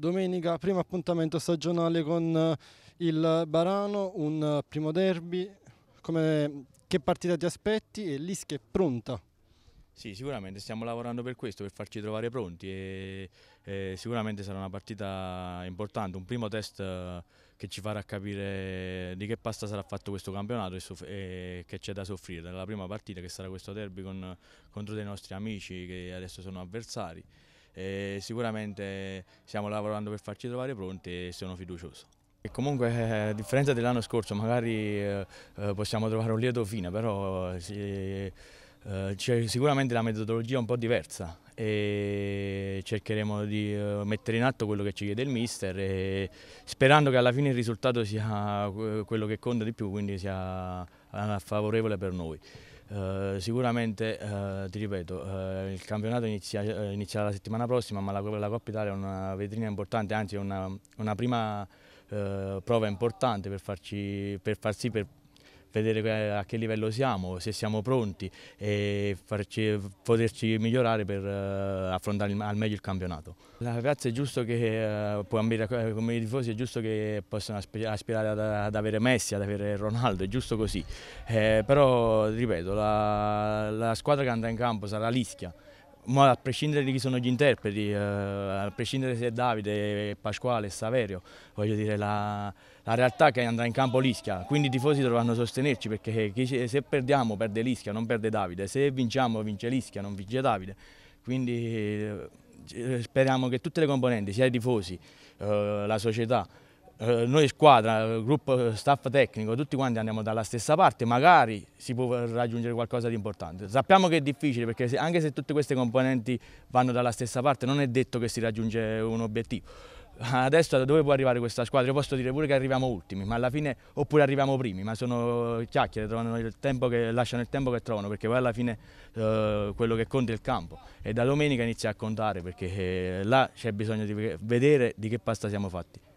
Domenica primo appuntamento stagionale con eh, il Barano, un eh, primo derby. Come, che partita ti aspetti e l'Ischia è pronta? Sì, sicuramente stiamo lavorando per questo, per farci trovare pronti e, e sicuramente sarà una partita importante, un primo test eh, che ci farà capire di che pasta sarà fatto questo campionato e, e che c'è da soffrire. La prima partita che sarà questo derby con, contro dei nostri amici che adesso sono avversari e sicuramente stiamo lavorando per farci trovare pronti e sono fiducioso. E comunque eh, a differenza dell'anno scorso magari eh, eh, possiamo trovare un lieto fine, però eh, c'è sicuramente la metodologia un po' diversa e cercheremo di eh, mettere in atto quello che ci chiede il mister e sperando che alla fine il risultato sia quello che conta di più, quindi sia favorevole per noi. Eh, sicuramente, uh, ti ripeto, uh, il campionato inizia, inizia, la settimana prossima, ma la, la, Coppa Italia è una vetrina importante, anzi è una, una prima prova importante per, farci, per far sì per, vedere a che livello siamo, se siamo pronti e farci, poterci migliorare per uh, affrontare al meglio il campionato. La ragazza è giusto che, uh, come i tifosi, è giusto che possano aspirare ad, ad, avere Messi, ad avere Ronaldo, è giusto così, eh, però ripeto, la, la squadra che andrà in campo sarà Lischia, ma a prescindere di chi sono gli interpreti, eh, a prescindere se è Davide, eh, Pasquale, Saverio, voglio dire la, la realtà è che andrà in campo l'Ischia, quindi i tifosi dovranno sostenerci perché eh, chi, se perdiamo perde l'Ischia, non perde Davide, se vinciamo vince l'Ischia, non vince Davide, quindi eh, speriamo che tutte le componenti, sia i tifosi, eh, la società, eh, noi squadra, eh, gruppo eh, staff tecnico, tutti quanti andiamo dalla stessa parte, magari si può raggiungere qualcosa di importante. Sappiamo che è difficile perché se, anche se tutte queste componenti vanno dalla stessa parte non è detto che si raggiunge un obiettivo. Adesso da dove può arrivare questa squadra? Io posso dire pure che arriviamo ultimi, ma alla fine oppure arriviamo primi, ma sono chiacchiere, che, lasciano il tempo che trovano, perché poi alla fine eh, quello che conta è il campo. E da domenica inizia a contare perché eh, là c'è bisogno di vedere di che pasta siamo fatti.